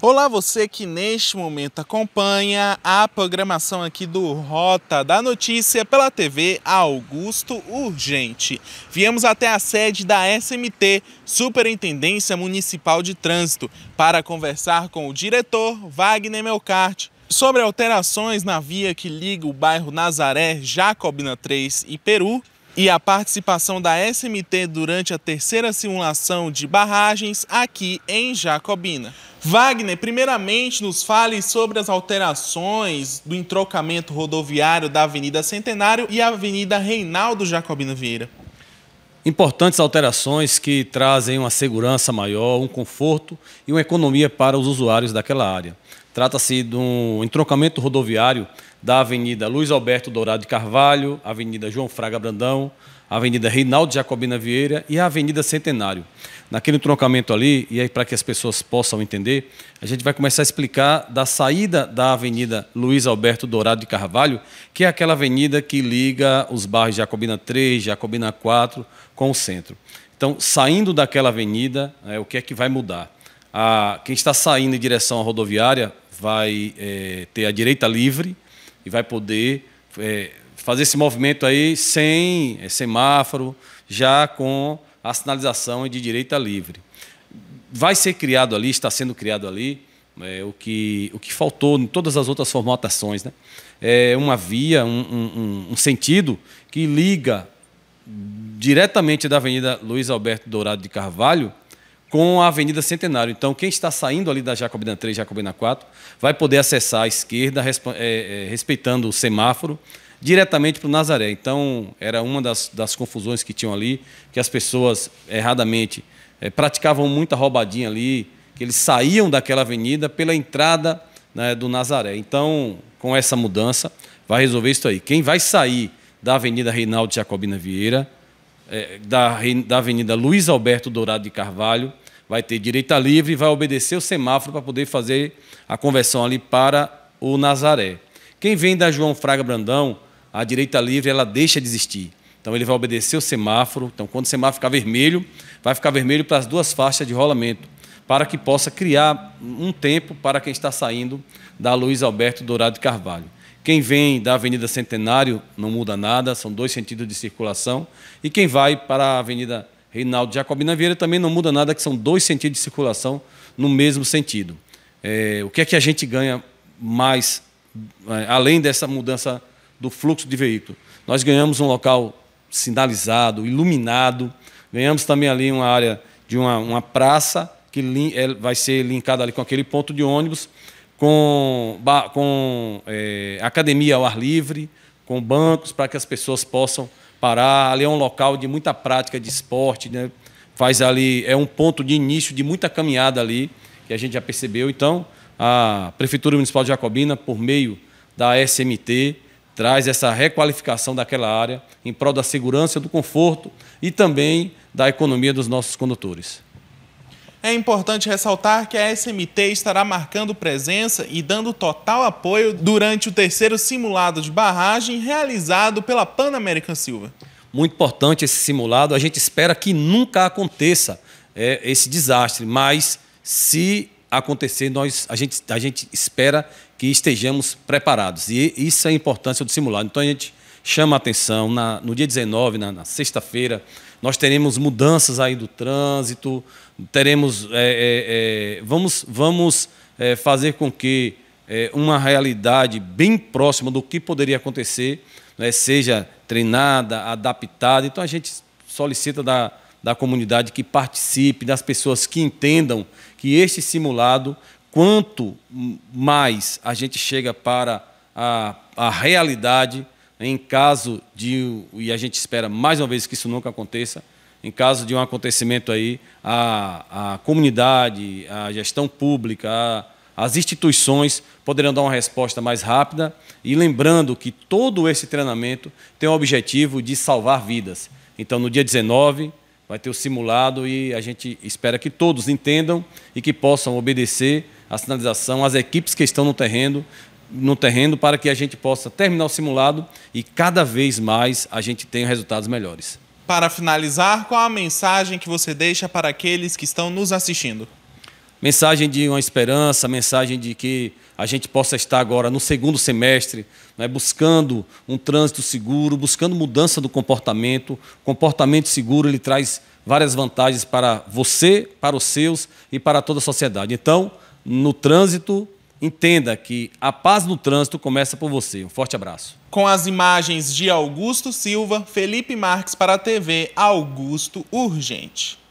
Olá você que neste momento acompanha a programação aqui do Rota da Notícia pela TV Augusto Urgente. Viemos até a sede da SMT, Superintendência Municipal de Trânsito, para conversar com o diretor Wagner Melcart sobre alterações na via que liga o bairro Nazaré, Jacobina 3 e Peru e a participação da SMT durante a terceira simulação de barragens aqui em Jacobina. Wagner, primeiramente nos fale sobre as alterações do entrocamento rodoviário da Avenida Centenário e a Avenida Reinaldo Jacobina Vieira. Importantes alterações que trazem uma segurança maior, um conforto e uma economia para os usuários daquela área. Trata-se de um entroncamento rodoviário da Avenida Luiz Alberto Dourado de Carvalho, Avenida João Fraga Brandão, Avenida Reinaldo Jacobina Vieira e a Avenida Centenário. Naquele entroncamento ali, e aí para que as pessoas possam entender, a gente vai começar a explicar da saída da Avenida Luiz Alberto Dourado de Carvalho, que é aquela avenida que liga os bairros Jacobina 3, Jacobina 4 com o centro. Então, saindo daquela avenida, é, o que é que vai mudar? A, quem está saindo em direção à rodoviária vai é, ter a direita livre e vai poder é, fazer esse movimento aí sem é, semáforo, já com a sinalização de direita livre. Vai ser criado ali, está sendo criado ali, é, o, que, o que faltou em todas as outras formatações, né? é uma via, um, um, um sentido que liga diretamente da Avenida Luiz Alberto Dourado de Carvalho com a Avenida Centenário. Então, quem está saindo ali da Jacobina 3, Jacobina 4, vai poder acessar a esquerda, é, é, respeitando o semáforo, diretamente para o Nazaré. Então, era uma das, das, confusões que tinham ali, que as pessoas erradamente é, praticavam muita roubadinha ali, que eles saíam daquela avenida pela entrada né, do Nazaré. Então, com essa mudança, vai resolver isso aí. Quem vai sair da Avenida Reinaldo Jacobina Vieira, é, da, da Avenida Luiz Alberto Dourado de Carvalho, vai ter direita livre e vai obedecer o semáforo para poder fazer a conversão ali para o Nazaré. Quem vem da João Fraga Brandão, a direita livre ela deixa de existir. Então ele vai obedecer o semáforo. Então quando o semáforo ficar vermelho, vai ficar vermelho para as duas faixas de rolamento, para que possa criar um tempo para quem está saindo da Luiz Alberto Dourado de Carvalho. Quem vem da Avenida Centenário não muda nada, são dois sentidos de circulação. E quem vai para a Avenida Reinaldo Jacobina Vieira também não muda nada, que são dois sentidos de circulação no mesmo sentido. É, o que é que a gente ganha mais, é, além dessa mudança do fluxo de veículo? Nós ganhamos um local sinalizado, iluminado, ganhamos também ali uma área de uma, uma praça que é, vai ser linkada ali com aquele ponto de ônibus, com, com é, academia ao ar livre, com bancos para que as pessoas possam Pará, ali é um local de muita prática de esporte, né? faz ali, é um ponto de início de muita caminhada ali, que a gente já percebeu. Então, a Prefeitura Municipal de Jacobina, por meio da SMT, traz essa requalificação daquela área em prol da segurança, do conforto e também da economia dos nossos condutores. É importante ressaltar que a SMT estará marcando presença e dando total apoio durante o terceiro simulado de barragem realizado pela Pan American Silva. Muito importante esse simulado. A gente espera que nunca aconteça é, esse desastre, mas se acontecer, nós, a, gente, a gente espera que estejamos preparados. E isso é a importância do simulado. Então a gente chama a atenção. Na, no dia 19, na, na sexta-feira, nós teremos mudanças aí do trânsito, teremos. É, é, é vamos vamos é, fazer com que é, uma realidade bem próxima do que poderia acontecer né, seja treinada, adaptada. Então a gente solicita da, da comunidade que participe, das pessoas que entendam que este simulado, quanto mais a gente chega para a, a realidade, em caso de, e a gente espera mais uma vez que isso nunca aconteça, em caso de um acontecimento aí, a, a comunidade, a gestão pública, a, as instituições poderão dar uma resposta mais rápida. E lembrando que todo esse treinamento tem o objetivo de salvar vidas. Então, no dia 19, vai ter o simulado e a gente espera que todos entendam e que possam obedecer a sinalização, as equipes que estão no terreno, no terreno para que a gente possa terminar o simulado e cada vez mais a gente tenha resultados melhores. Para finalizar, qual a mensagem que você deixa para aqueles que estão nos assistindo? Mensagem de uma esperança, mensagem de que a gente possa estar agora no segundo semestre, né, buscando um trânsito seguro, buscando mudança do comportamento. Comportamento seguro ele traz várias vantagens para você, para os seus e para toda a sociedade. Então, no trânsito, Entenda que a paz no trânsito começa por você. Um forte abraço. Com as imagens de Augusto Silva, Felipe Marques para a TV Augusto Urgente.